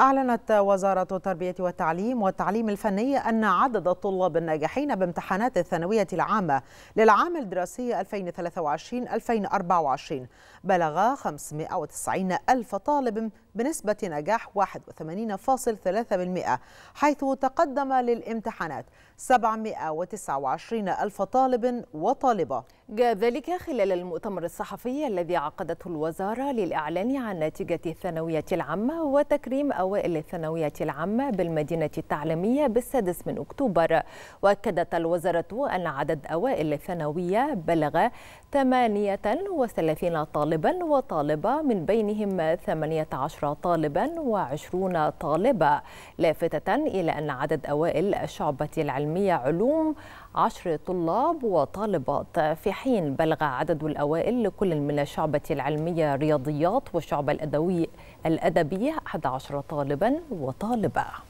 أعلنت وزارة التربية والتعليم والتعليم الفني أن عدد الطلاب الناجحين بامتحانات الثانوية العامة للعام الدراسي 2023-2024 بلغ 590 ألف طالب بنسبة نجاح 81.3% حيث تقدم للامتحانات 729 ألف طالب وطالبة جاء ذلك خلال المؤتمر الصحفي الذي عقدته الوزارة للإعلان عن نتيجة الثانوية العامة وتكريم أوائل الثانوية العامة بالمدينة التعليمية بالسادس من أكتوبر وأكدت الوزارة أن عدد أوائل الثانوية بلغ 38 طالبا وطالبة من بينهم 18 طالبا وعشرون طالبة لافتة إلى أن عدد أوائل الشعبة العلمية علوم عشر طلاب وطالبات في حين بلغ عدد الأوائل لكل من الشعبة العلمية رياضيات والشعبة الأدوي الأدبية 11 طالبا وطالبة